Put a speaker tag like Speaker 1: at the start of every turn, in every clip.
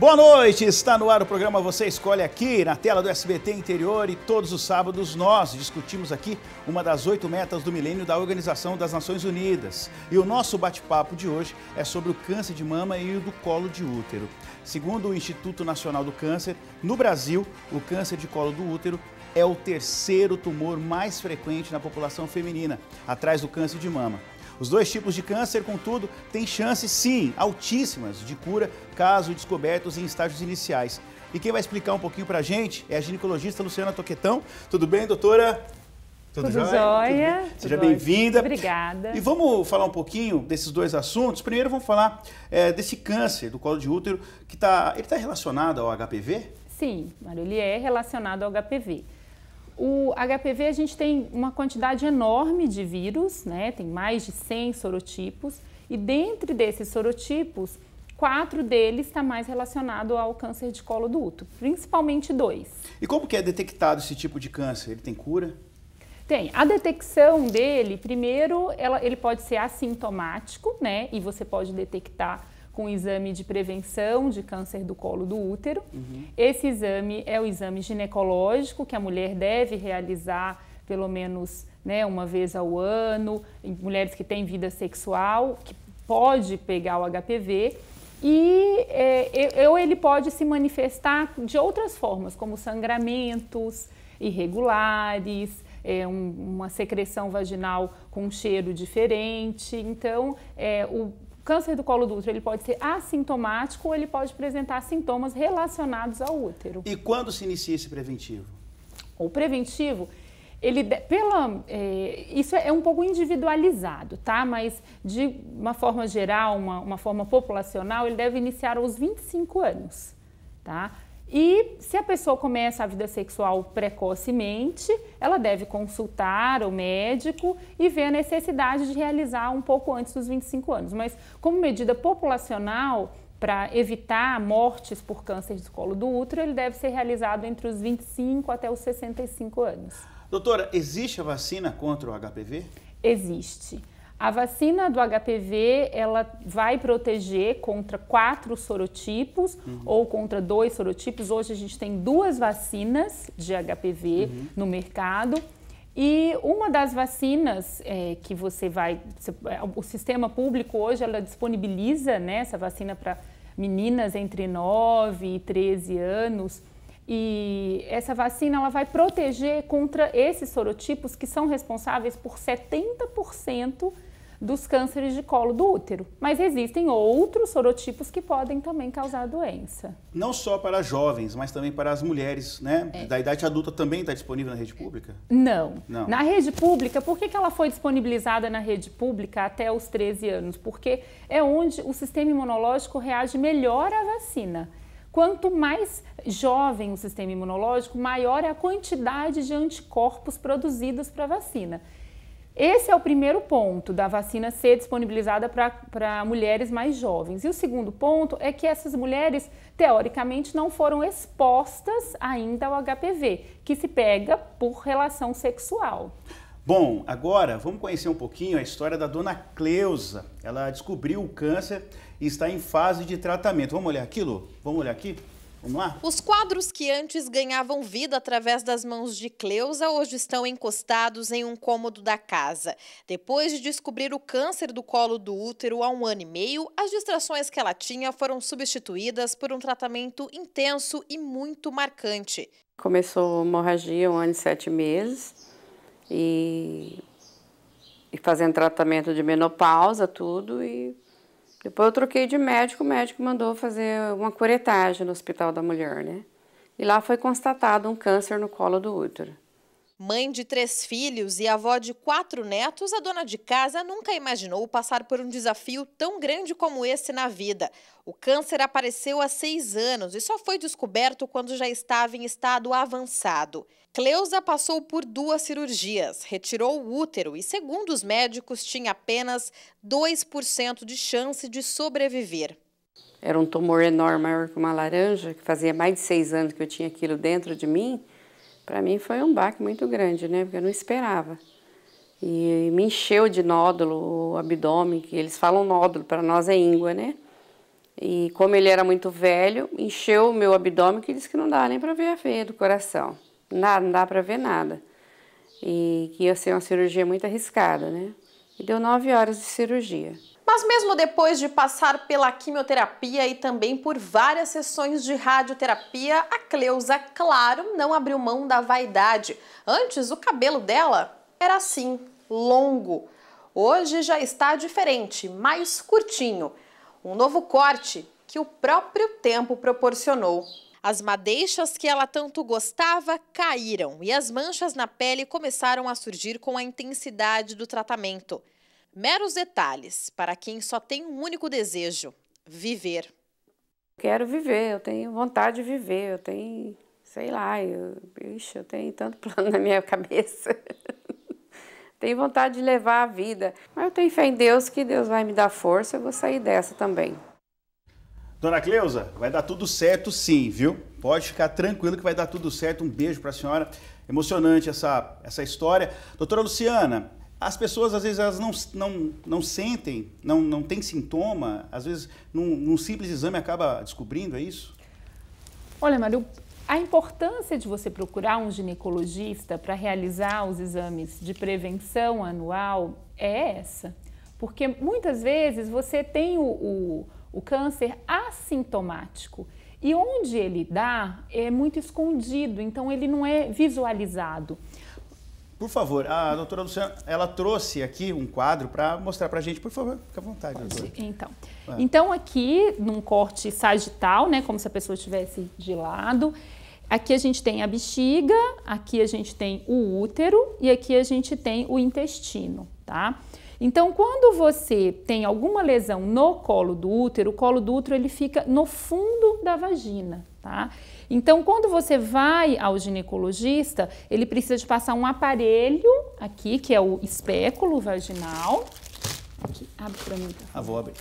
Speaker 1: Boa noite, está no ar o programa Você Escolhe aqui na tela do SBT Interior e todos os sábados nós discutimos aqui uma das oito metas do milênio da Organização das Nações Unidas. E o nosso bate-papo de hoje é sobre o câncer de mama e o do colo de útero. Segundo o Instituto Nacional do Câncer, no Brasil, o câncer de colo do útero é o terceiro tumor mais frequente na população feminina, atrás do câncer de mama. Os dois tipos de câncer, contudo, têm chances, sim, altíssimas de cura caso descobertos em estágios iniciais. E quem vai explicar um pouquinho para a gente é a ginecologista Luciana Toquetão. Tudo bem, doutora? Tudo, Tudo jóia? Tudo Seja bem-vinda.
Speaker 2: Obrigada. E
Speaker 1: vamos falar um pouquinho desses dois assuntos. Primeiro, vamos falar é, desse câncer do colo de útero que está, ele está relacionado ao HPV?
Speaker 2: Sim, Mário, ele é relacionado ao HPV. O HPV a gente tem uma quantidade enorme de vírus, né? Tem mais de 100 sorotipos e dentre desses sorotipos, quatro deles está mais relacionado ao câncer de colo do útero, principalmente dois.
Speaker 1: E como que é detectado esse tipo de câncer? Ele tem cura?
Speaker 2: Tem. A detecção dele, primeiro, ela, ele pode ser assintomático, né? E você pode detectar com exame de prevenção de câncer do colo do útero. Uhum. Esse exame é o exame ginecológico que a mulher deve realizar pelo menos né, uma vez ao ano, em mulheres que têm vida sexual, que pode pegar o HPV. E é, eu, ele pode se manifestar de outras formas, como sangramentos irregulares, é, um, uma secreção vaginal com cheiro diferente. Então, é, o câncer do colo do útero ele pode ser assintomático ou ele pode apresentar sintomas relacionados ao útero.
Speaker 1: E quando se inicia esse preventivo?
Speaker 2: O preventivo, ele pela é, isso é um pouco individualizado, tá? Mas de uma forma geral, uma, uma forma populacional, ele deve iniciar aos 25 anos, tá? E se a pessoa começa a vida sexual precocemente, ela deve consultar o médico e ver a necessidade de realizar um pouco antes dos 25 anos. Mas, como medida populacional, para evitar mortes por câncer de colo do útero, ele deve ser realizado entre os 25 até os 65 anos.
Speaker 1: Doutora, existe a vacina contra o HPV?
Speaker 2: Existe. A vacina do HPV ela vai proteger contra quatro sorotipos uhum. ou contra dois sorotipos. Hoje a gente tem duas vacinas de HPV uhum. no mercado. E uma das vacinas é, que você vai. É, o sistema público hoje ela disponibiliza né, essa vacina para meninas entre 9 e 13 anos. E essa vacina ela vai proteger contra esses sorotipos que são responsáveis por 70% dos cânceres de colo do útero. Mas existem outros sorotipos que podem também causar doença.
Speaker 1: Não só para jovens, mas também para as mulheres, né? É. Da idade adulta também está disponível na rede pública? Não. Não. Na
Speaker 2: rede pública, por que ela foi disponibilizada na rede pública até os 13 anos? Porque é onde o sistema imunológico reage melhor à vacina. Quanto mais jovem o sistema imunológico, maior é a quantidade de anticorpos produzidos para a vacina. Esse é o primeiro ponto da vacina ser disponibilizada para mulheres mais jovens. E o segundo ponto é que essas mulheres, teoricamente, não foram expostas ainda ao HPV, que se pega por relação sexual.
Speaker 1: Bom, agora vamos conhecer um pouquinho a história da dona Cleusa. Ela descobriu o câncer e está em fase de tratamento. Vamos olhar aquilo? Vamos olhar aqui? Vamos lá?
Speaker 3: Os quadros que antes ganhavam vida através das mãos de Cleusa hoje estão encostados em um cômodo da casa. Depois de descobrir o câncer do colo do útero há um ano e meio, as distrações que ela tinha foram substituídas por um tratamento intenso e muito marcante.
Speaker 4: Começou hemorragia um ano e sete meses e, e fazendo tratamento de menopausa, tudo, e depois eu troquei de médico, o médico mandou fazer uma curetagem no hospital da mulher, né? E lá foi constatado um câncer no colo do útero.
Speaker 3: Mãe de três filhos e avó de quatro netos, a dona de casa nunca imaginou passar por um desafio tão grande como esse na vida. O câncer apareceu há seis anos e só foi descoberto quando já estava em estado avançado. Cleusa passou por duas cirurgias, retirou o útero e, segundo os médicos, tinha apenas 2% de chance de sobreviver.
Speaker 4: Era um tumor enorme, maior que uma laranja, que fazia mais de seis anos que eu tinha aquilo dentro de mim. Para mim foi um baque muito grande, né? Porque eu não esperava. E me encheu de nódulo o abdômen, que eles falam nódulo, para nós é íngua, né? E como ele era muito velho, encheu o meu abdômen e disse que não dá nem para ver a veia do coração. Nada, não dá para ver nada. E que ia ser uma cirurgia muito arriscada, né? E deu nove horas de cirurgia.
Speaker 3: Mas mesmo depois de passar pela quimioterapia e também por várias sessões de radioterapia, a Cleusa, claro, não abriu mão da vaidade. Antes, o cabelo dela era assim, longo. Hoje já está diferente, mais curtinho. Um novo corte que o próprio tempo proporcionou. As madeixas que ela tanto gostava caíram e as manchas na pele começaram a surgir com a intensidade do tratamento. Meros detalhes para quem só tem um único desejo: viver.
Speaker 4: Quero viver, eu tenho vontade de viver, eu tenho, sei lá, eu, bicho eu tenho tanto plano na minha cabeça. tenho vontade de levar a vida, mas eu tenho fé em Deus que Deus vai me dar força, eu vou sair dessa também.
Speaker 1: Dona Cleusa, vai dar tudo certo sim, viu? Pode ficar tranquilo que vai dar tudo certo. Um beijo para a senhora. Emocionante essa, essa história. Doutora Luciana, as pessoas às vezes elas não, não, não sentem, não, não tem sintoma, às vezes num, num simples exame acaba descobrindo, é isso?
Speaker 2: Olha, Mário, a importância de você procurar um ginecologista para realizar os exames de prevenção anual é essa. Porque muitas vezes você tem o, o, o câncer assintomático. E onde ele dá é muito escondido, então ele não é visualizado.
Speaker 1: Por favor, a doutora Luciana, ela trouxe aqui um quadro para mostrar para a gente. Por favor, fica à vontade, doutora. Então, ah. então,
Speaker 2: aqui num corte sagital, né, como se a pessoa estivesse de lado, aqui a gente tem a bexiga, aqui a gente tem o útero e aqui a gente tem o intestino, tá? Então, quando você tem alguma lesão no colo do útero, o colo do útero ele fica no fundo da vagina. Tá? Então, quando você vai ao ginecologista, ele precisa de passar um aparelho aqui, que é o espéculo vaginal. Aqui, abre para mim. Ah, vou abrir.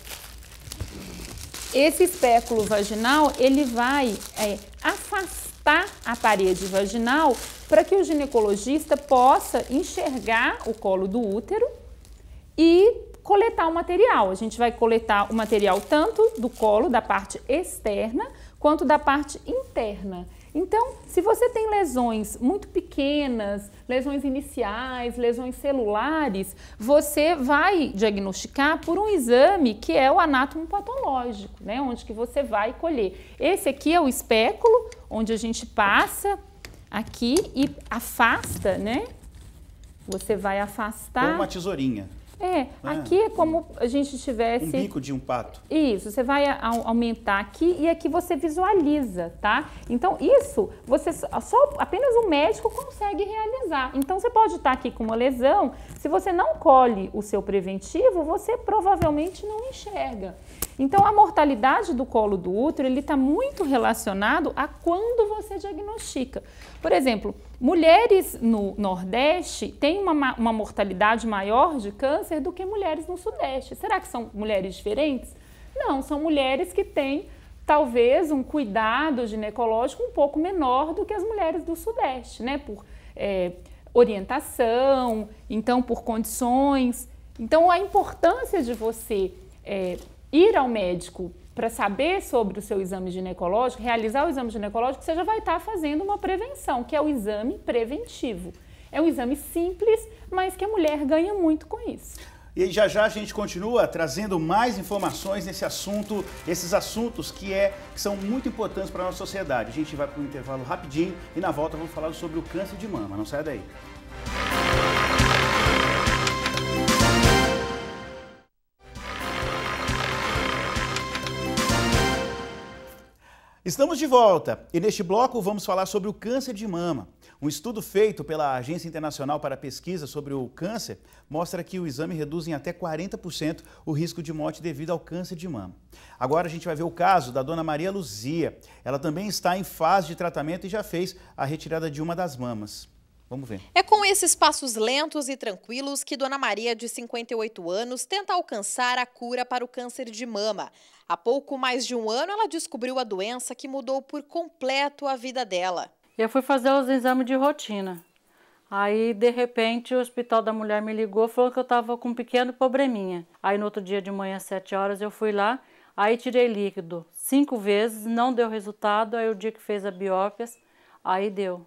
Speaker 2: Esse espéculo vaginal, ele vai é, afastar a parede vaginal para que o ginecologista possa enxergar o colo do útero e coletar o material. A gente vai coletar o material tanto do colo, da parte externa, quanto da parte interna. Então, se você tem lesões muito pequenas, lesões iniciais, lesões celulares, você vai diagnosticar por um exame que é o anátomo patológico, né? Onde que você vai colher. Esse aqui é o espéculo, onde a gente passa aqui e afasta, né? Você vai afastar. Com uma
Speaker 1: tesourinha.
Speaker 2: É, ah, aqui é como a gente tivesse... Um bico
Speaker 1: de um pato.
Speaker 2: Isso, você vai aumentar aqui e aqui você visualiza, tá? Então, isso, você só apenas o médico consegue realizar. Então, você pode estar aqui com uma lesão, se você não colhe o seu preventivo, você provavelmente não enxerga. Então, a mortalidade do colo do útero ele está muito relacionado a quando você diagnostica. Por exemplo, mulheres no Nordeste têm uma, uma mortalidade maior de câncer do que mulheres no Sudeste. Será que são mulheres diferentes? Não, são mulheres que têm talvez um cuidado ginecológico um pouco menor do que as mulheres do Sudeste, né? Por é, orientação, então por condições. Então a importância de você é, ir ao médico para saber sobre o seu exame ginecológico, realizar o exame ginecológico, você já vai estar tá fazendo uma prevenção, que é o exame preventivo. É um exame simples, mas que a mulher ganha muito com isso.
Speaker 1: E aí, já já a gente continua trazendo mais informações nesse assunto, esses assuntos que, é, que são muito importantes para a nossa sociedade. A gente vai para um intervalo rapidinho e na volta vamos falar sobre o câncer de mama. Não sai daí. Estamos de volta e neste bloco vamos falar sobre o câncer de mama. Um estudo feito pela Agência Internacional para Pesquisa sobre o Câncer mostra que o exame reduz em até 40% o risco de morte devido ao câncer de mama. Agora a gente vai ver o caso da dona Maria Luzia. Ela também está em fase de tratamento e já fez a retirada de uma das mamas. Vamos ver.
Speaker 3: É com esses passos lentos e tranquilos que Dona Maria, de 58 anos, tenta alcançar a cura para o câncer de mama. Há pouco mais de um ano, ela descobriu a doença que mudou por completo a vida dela.
Speaker 5: Eu fui fazer os exames de rotina. Aí, de repente, o Hospital da Mulher me ligou, falou que eu estava com um pequeno probleminha. Aí, no outro dia de manhã, às 7 horas, eu fui lá, aí tirei líquido cinco vezes, não deu resultado. Aí, o dia que fez a
Speaker 3: biópsia, aí deu.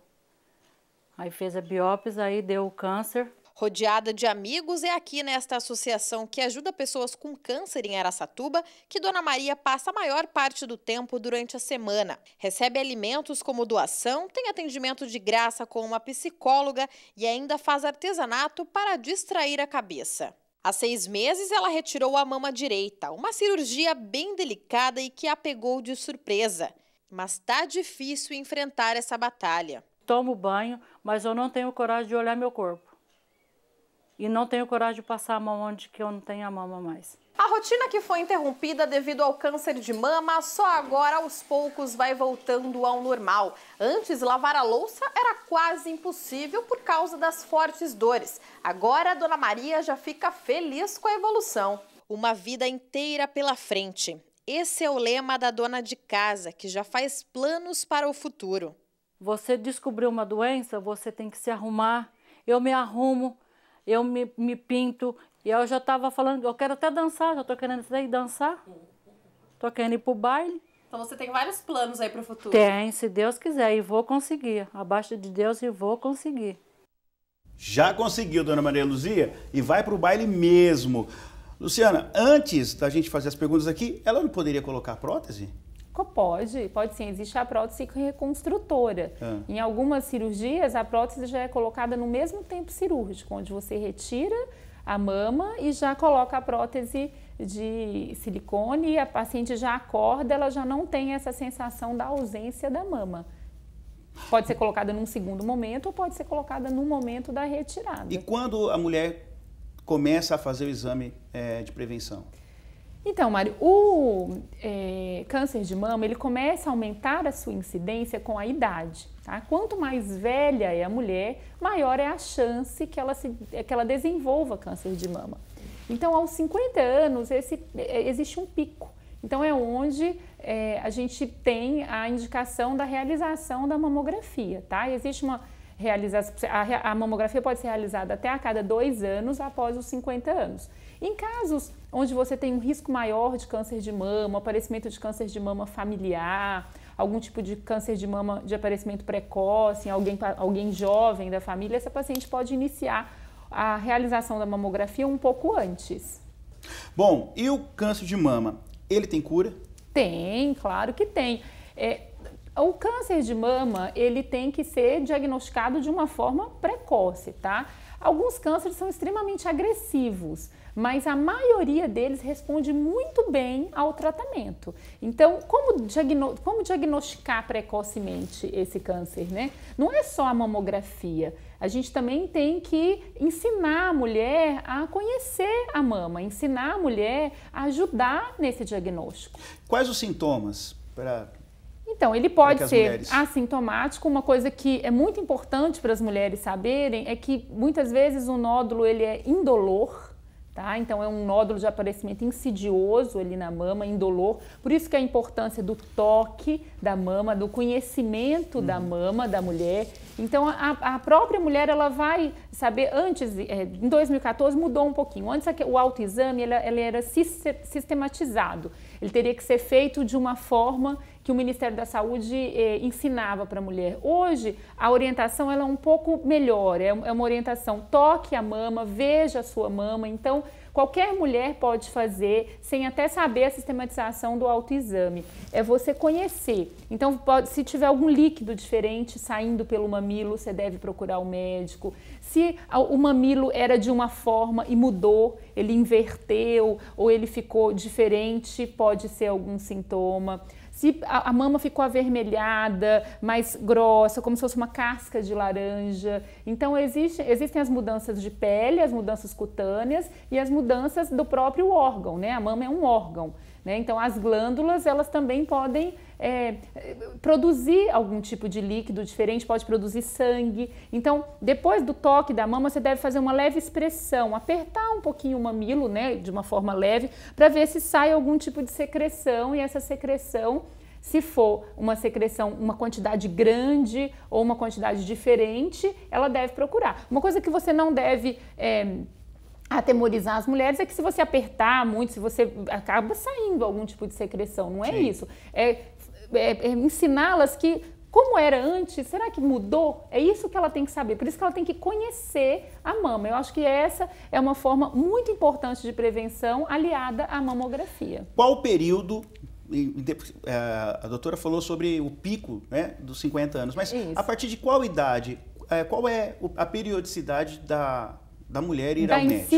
Speaker 3: Aí fez a biópsia, aí deu o câncer. Rodeada de amigos, é aqui nesta associação que ajuda pessoas com câncer em Aracatuba que Dona Maria passa a maior parte do tempo durante a semana. Recebe alimentos como doação, tem atendimento de graça com uma psicóloga e ainda faz artesanato para distrair a cabeça. Há seis meses, ela retirou a mama direita, uma cirurgia bem delicada e que a pegou de surpresa. Mas tá difícil enfrentar essa batalha tomo banho, mas
Speaker 5: eu não tenho coragem de olhar meu corpo. E não tenho coragem de passar a mão onde que eu não tenho a mama mais.
Speaker 3: A rotina que foi interrompida devido ao câncer de mama, só agora aos poucos vai voltando ao normal. Antes, lavar a louça era quase impossível por causa das fortes dores. Agora, a dona Maria já fica feliz com a evolução. Uma vida inteira pela frente. Esse é o lema da dona de casa, que já faz planos para o futuro. Você descobriu uma doença, você tem que se arrumar. Eu me arrumo,
Speaker 5: eu me, me pinto. E eu já estava falando, eu quero até dançar, já estou querendo até ir dançar. Estou querendo ir para o baile. Então você tem vários planos aí para o futuro. Tem, se Deus quiser, e vou conseguir. Abaixo de Deus e vou conseguir.
Speaker 1: Já conseguiu, Dona Maria Luzia, e vai para o baile mesmo. Luciana, antes da gente fazer as perguntas aqui, ela não poderia colocar prótese?
Speaker 2: Pode, pode sim. Existe a prótese reconstrutora. É. Em algumas cirurgias, a prótese já é colocada no mesmo tempo cirúrgico, onde você retira a mama e já coloca a prótese de silicone e a paciente já acorda, ela já não tem essa sensação da ausência da mama. Pode ser colocada num segundo momento ou pode ser colocada no momento da retirada.
Speaker 1: E quando a mulher começa a fazer o exame é, de prevenção?
Speaker 2: Então, Mário, o é, câncer de mama ele começa a aumentar a sua incidência com a idade. Tá? Quanto mais velha é a mulher, maior é a chance que ela, se, que ela desenvolva câncer de mama. Então, aos 50 anos, esse, é, existe um pico. Então, é onde é, a gente tem a indicação da realização da mamografia. Tá? Existe uma realização, a, a mamografia pode ser realizada até a cada dois anos após os 50 anos. Em casos onde você tem um risco maior de câncer de mama, aparecimento de câncer de mama familiar, algum tipo de câncer de mama de aparecimento precoce, em alguém, alguém jovem da família, essa paciente pode iniciar a realização da mamografia um pouco antes.
Speaker 1: Bom, e o câncer de mama, ele tem cura?
Speaker 2: Tem, claro que tem. É, o câncer de mama, ele tem que ser diagnosticado de uma forma precoce, tá? Alguns cânceres são extremamente agressivos mas a maioria deles responde muito bem ao tratamento. Então, como, diagno como diagnosticar precocemente esse câncer, né? Não é só a mamografia. A gente também tem que ensinar a mulher a conhecer a mama, ensinar a mulher a ajudar nesse diagnóstico.
Speaker 1: Quais os sintomas para
Speaker 2: então, ele pode ser mulheres... assintomático. Uma coisa que é muito importante para as mulheres saberem é que muitas vezes o nódulo ele é indolor, Tá? Então é um nódulo de aparecimento insidioso ali na mama, indolor. Por isso que a importância do toque da mama, do conhecimento da uhum. mama da mulher. Então a, a, própria mulher ela vai saber antes, é, em 2014 mudou um pouquinho. Antes o autoexame ele, ele era sistematizado. Ele teria que ser feito de uma forma que o Ministério da Saúde eh, ensinava para a mulher. Hoje, a orientação ela é um pouco melhor, é, é uma orientação toque a mama, veja a sua mama. Então, qualquer mulher pode fazer sem até saber a sistematização do autoexame. É você conhecer. Então, pode, se tiver algum líquido diferente saindo pelo mamilo, você deve procurar o médico. Se o mamilo era de uma forma e mudou, ele inverteu ou ele ficou diferente, pode ser algum sintoma se a, a, mama ficou avermelhada, mais grossa, como se fosse uma casca de laranja. Então existe, existem as mudanças de pele, as mudanças cutâneas e as mudanças do próprio órgão, né? A mama é um órgão. Né? Então, as glândulas elas também podem é, produzir algum tipo de líquido diferente, pode produzir sangue. Então, depois do toque da mama, você deve fazer uma leve expressão, apertar um pouquinho o mamilo, né, de uma forma leve, para ver se sai algum tipo de secreção e essa secreção se for uma secreção, uma quantidade grande ou uma quantidade diferente, ela deve procurar. Uma coisa que você não deve é, atemorizar as mulheres é que se você apertar muito, se você acaba saindo algum tipo de secreção, não é Sim. isso? É, é, é ensiná-las que como era antes, será que mudou? É isso que ela tem que saber. Por isso que ela tem que conhecer a mama. Eu acho que essa é uma forma muito importante de prevenção aliada à mamografia.
Speaker 1: Qual período é, a doutora falou sobre o pico né, dos 50 anos, mas Isso. a partir de qual idade, é, qual é a periodicidade da, da mulher ir da ao médico.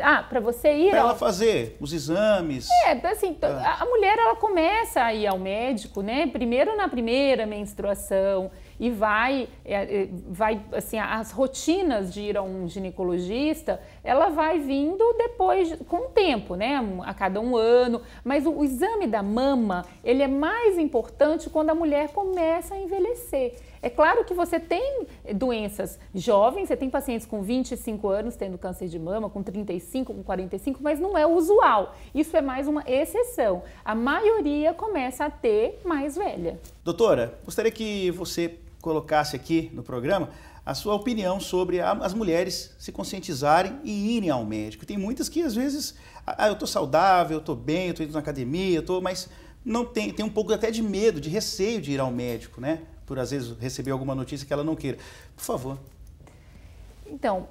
Speaker 2: Ah, para você ir pra ao... ela fazer
Speaker 1: os exames.
Speaker 2: É, então, assim, é. a mulher ela começa a ir ao médico, né? Primeiro na primeira menstruação e vai, é, é, vai assim, as rotinas de ir a um ginecologista, ela vai vindo depois, com o tempo, né? A cada um ano. Mas o, o exame da mama, ele é mais importante quando a mulher começa a envelhecer. É claro que você tem doenças jovens, você tem pacientes com 25 anos tendo câncer de mama, com 35, com 45, mas não é usual. Isso é mais uma exceção. A maioria começa a ter mais velha.
Speaker 1: Doutora, gostaria que você colocasse aqui no programa a sua opinião sobre a, as mulheres se conscientizarem e irem ao médico. Tem muitas que às vezes, ah, ah eu estou saudável, eu estou bem, eu estou indo na academia, eu tô, mas não tem, tem um pouco até de medo, de receio de ir ao médico, né? Por às vezes receber alguma notícia que ela não queira. Por favor.
Speaker 2: Então,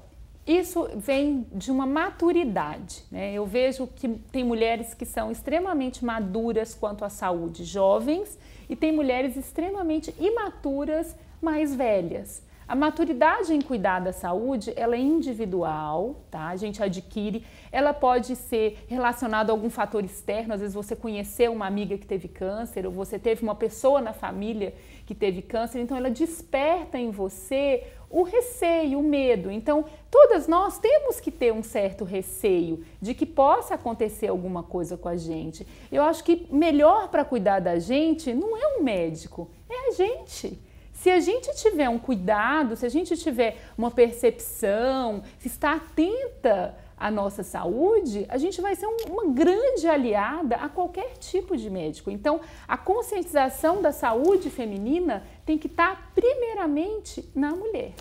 Speaker 2: isso vem de uma maturidade. Né? Eu vejo que tem mulheres que são extremamente maduras quanto à saúde, jovens, e tem mulheres extremamente imaturas mais velhas. A maturidade em cuidar da saúde, ela é individual, tá? A gente adquire, ela pode ser relacionada a algum fator externo, às vezes você conheceu uma amiga que teve câncer, ou você teve uma pessoa na família que teve câncer, então ela desperta em você o receio, o medo. Então, todas nós temos que ter um certo receio de que possa acontecer alguma coisa com a gente. Eu acho que melhor para cuidar da gente não é um médico, é a gente. Se a gente tiver um cuidado, se a gente tiver uma percepção, se estar atenta à nossa saúde, a gente vai ser um, uma grande aliada a qualquer tipo de médico. Então, a conscientização da saúde feminina tem que estar tá primeiramente na mulher.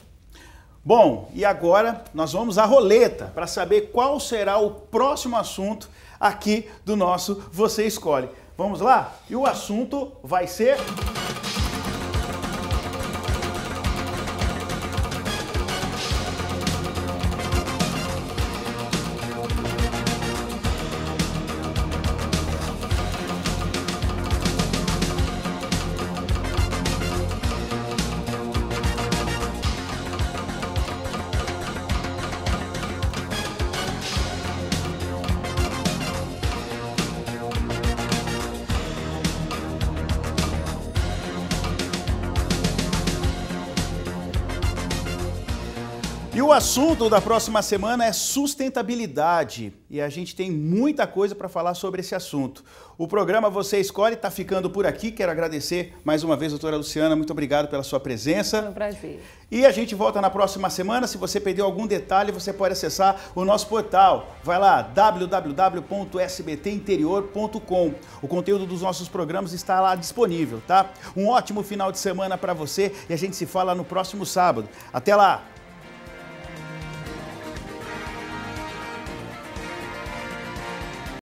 Speaker 1: Bom, e agora nós vamos à roleta para saber qual será o próximo assunto aqui do nosso Você Escolhe. Vamos lá? E o assunto vai ser E o assunto da próxima semana é sustentabilidade. E a gente tem muita coisa para falar sobre esse assunto. O programa Você Escolhe está ficando por aqui. Quero agradecer mais uma vez, doutora Luciana. Muito obrigado pela sua presença. Foi um prazer. E a gente volta na próxima semana. Se você perdeu algum detalhe, você pode acessar o nosso portal. Vai lá, www.sbtinterior.com. O conteúdo dos nossos programas está lá disponível, tá? Um ótimo final de semana para você e a gente se fala no próximo sábado. Até lá!